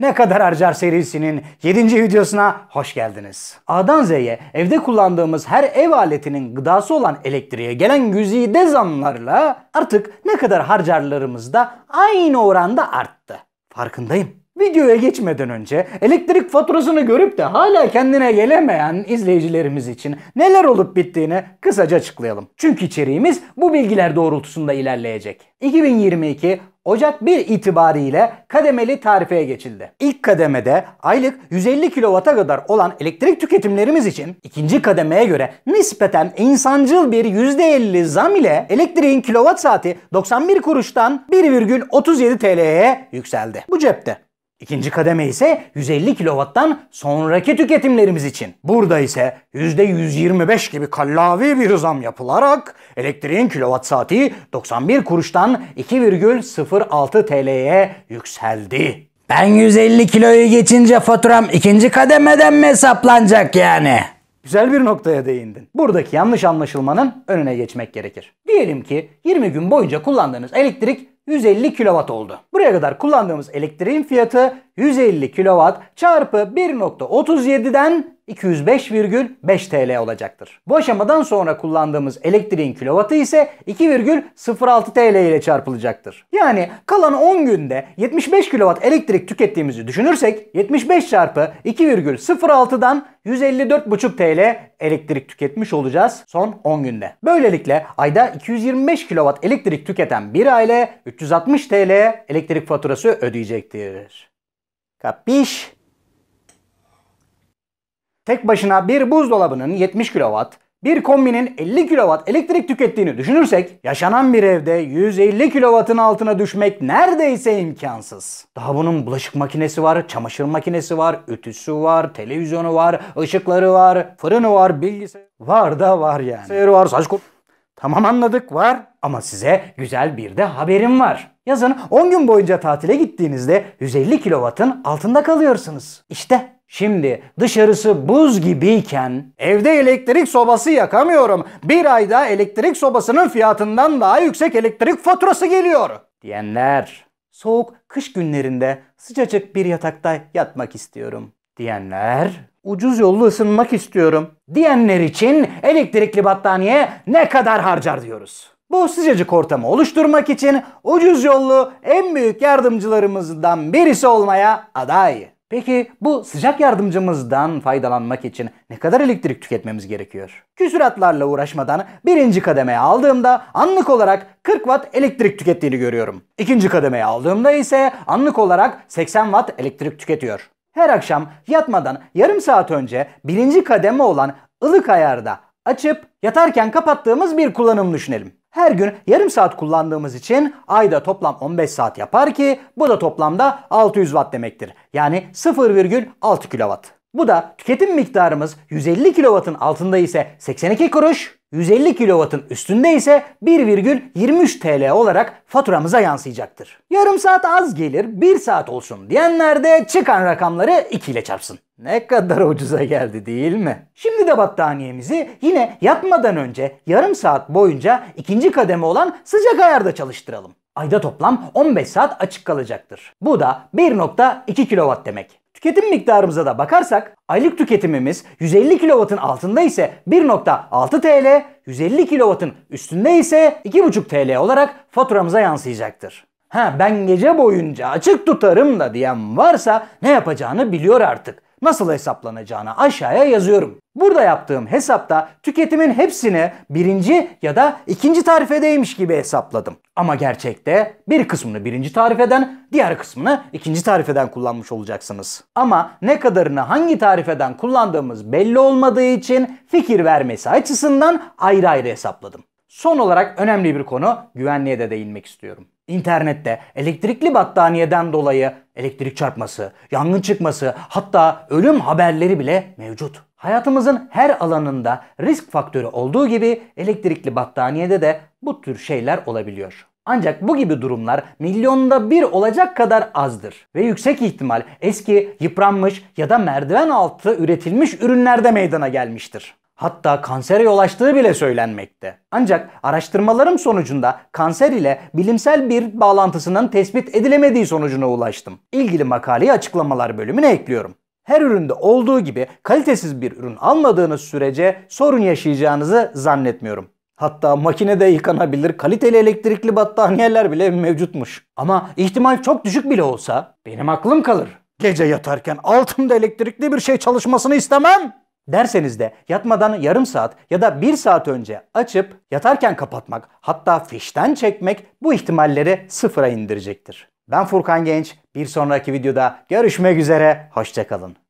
Ne kadar harcar serisinin 7. videosuna hoş geldiniz. A'dan Z'ye evde kullandığımız her ev aletinin gıdası olan elektriğe gelen güzide zamlarla artık ne kadar harcarlarımız da aynı oranda arttı. Farkındayım. Videoya geçmeden önce elektrik faturasını görüp de hala kendine gelemeyen izleyicilerimiz için neler olup bittiğini kısaca açıklayalım. Çünkü içeriğimiz bu bilgiler doğrultusunda ilerleyecek. 2022 Ocak 1 itibariyle kademeli tarifeye geçildi. İlk kademede aylık 150 kW'a kadar olan elektrik tüketimlerimiz için ikinci kademeye göre nispeten insancıl bir %50 zam ile elektriğin kilowatt saati 91 kuruştan 1,37 TL'ye yükseldi. Bu cepte. İkinci kademe ise 150 kW'tan sonraki tüketimlerimiz için. Burada ise %125 gibi kallavi bir zam yapılarak elektriğin kilowatt saati 91 kuruştan 2,06 TL'ye yükseldi. Ben 150 kiloyu geçince faturam ikinci kademeden mi hesaplanacak yani? Güzel bir noktaya değindin. Buradaki yanlış anlaşılmanın önüne geçmek gerekir. Diyelim ki 20 gün boyunca kullandığınız elektrik 150 kW oldu. Buraya kadar kullandığımız elektriğin fiyatı 150 kW çarpı 1.37'den 205,5 TL olacaktır. Bu aşamadan sonra kullandığımız elektriğin kilovatı ise 2,06 TL ile çarpılacaktır. Yani kalan 10 günde 75 kW elektrik tükettiğimizi düşünürsek 75 çarpı 2,06'dan 154,5 TL elektrik tüketmiş olacağız son 10 günde. Böylelikle ayda 225 kW elektrik tüketen bir aile 360 TL elektrik faturası ödeyecektir. Kapiş? tek başına bir buzdolabının 70 kW, bir kombinin 50 kW elektrik tükettiğini düşünürsek yaşanan bir evde 150 kW'ın altına düşmek neredeyse imkansız. Daha bunun bulaşık makinesi var, çamaşır makinesi var, ütüsü var, televizyonu var, ışıkları var, fırını var, bilgisayarı var da var yani. Bilgisayarı var, saç kop... Tamam anladık var ama size güzel bir de haberim var. Yazın 10 gün boyunca tatile gittiğinizde 150 kW'ın altında kalıyorsunuz. İşte Şimdi dışarısı buz gibiyken evde elektrik sobası yakamıyorum. Bir ayda elektrik sobasının fiyatından daha yüksek elektrik faturası geliyor diyenler. Soğuk kış günlerinde sıcacık bir yatakta yatmak istiyorum diyenler. Ucuz yollu ısınmak istiyorum diyenler için elektrikli battaniye ne kadar harcar diyoruz. Bu sıcacık ortamı oluşturmak için ucuz yollu en büyük yardımcılarımızdan birisi olmaya aday. Peki bu sıcak yardımcımızdan faydalanmak için ne kadar elektrik tüketmemiz gerekiyor? Küsüratlarla uğraşmadan birinci kademeye aldığımda anlık olarak 40 watt elektrik tükettiğini görüyorum. İkinci kademeye aldığımda ise anlık olarak 80 watt elektrik tüketiyor. Her akşam yatmadan yarım saat önce birinci kademe olan ılık ayarda açıp yatarken kapattığımız bir kullanım düşünelim. Her gün yarım saat kullandığımız için ayda toplam 15 saat yapar ki bu da toplamda 600 watt demektir. Yani 0,6 kilowatt. Bu da tüketim miktarımız 150 kW'ın altında ise 82 kuruş, 150 kW'ın üstünde ise 1,23 TL olarak faturamıza yansıyacaktır. Yarım saat az gelir, 1 saat olsun diyenler de çıkan rakamları 2 ile çarpsın. Ne kadar ucuza geldi değil mi? Şimdi de battaniyemizi yine yatmadan önce yarım saat boyunca ikinci kademe olan sıcak ayarda çalıştıralım. Ayda toplam 15 saat açık kalacaktır. Bu da 1.2 kW demek. Tüketim miktarımıza da bakarsak aylık tüketimimiz 150 kW'ın altında ise 1.6 TL, 150 kW'ın üstünde ise 2.5 TL olarak faturamıza yansıyacaktır. Ha ben gece boyunca açık tutarım da diyen varsa ne yapacağını biliyor artık nasıl hesaplanacağına aşağıya yazıyorum. Burada yaptığım hesapta tüketimin hepsini birinci ya da ikinci tarifedeymiş gibi hesapladım. Ama gerçekte bir kısmını birinci tarifeden, diğer kısmını ikinci tarifeden kullanmış olacaksınız. Ama ne kadarını hangi tarifeden kullandığımız belli olmadığı için fikir vermesi açısından ayrı ayrı hesapladım. Son olarak önemli bir konu güvenliğe de değinmek istiyorum. İnternette elektrikli battaniyeden dolayı elektrik çarpması, yangın çıkması hatta ölüm haberleri bile mevcut. Hayatımızın her alanında risk faktörü olduğu gibi elektrikli battaniyede de bu tür şeyler olabiliyor. Ancak bu gibi durumlar milyonda bir olacak kadar azdır. Ve yüksek ihtimal eski, yıpranmış ya da merdiven altı üretilmiş ürünlerde meydana gelmiştir. Hatta kansere yol açtığı bile söylenmekte. Ancak araştırmalarım sonucunda kanser ile bilimsel bir bağlantısının tespit edilemediği sonucuna ulaştım. İlgili makaleyi açıklamalar bölümüne ekliyorum. Her üründe olduğu gibi kalitesiz bir ürün almadığınız sürece sorun yaşayacağınızı zannetmiyorum. Hatta makinede yıkanabilir kaliteli elektrikli battaniyeler bile mevcutmuş. Ama ihtimal çok düşük bile olsa benim aklım kalır. Gece yatarken altımda elektrikli bir şey çalışmasını istemem derseniz de yatmadan yarım saat ya da bir saat önce açıp yatarken kapatmak hatta fişten çekmek bu ihtimalleri sıfıra indirecektir. Ben Furkan Genç. Bir sonraki videoda görüşmek üzere. Hoşçakalın.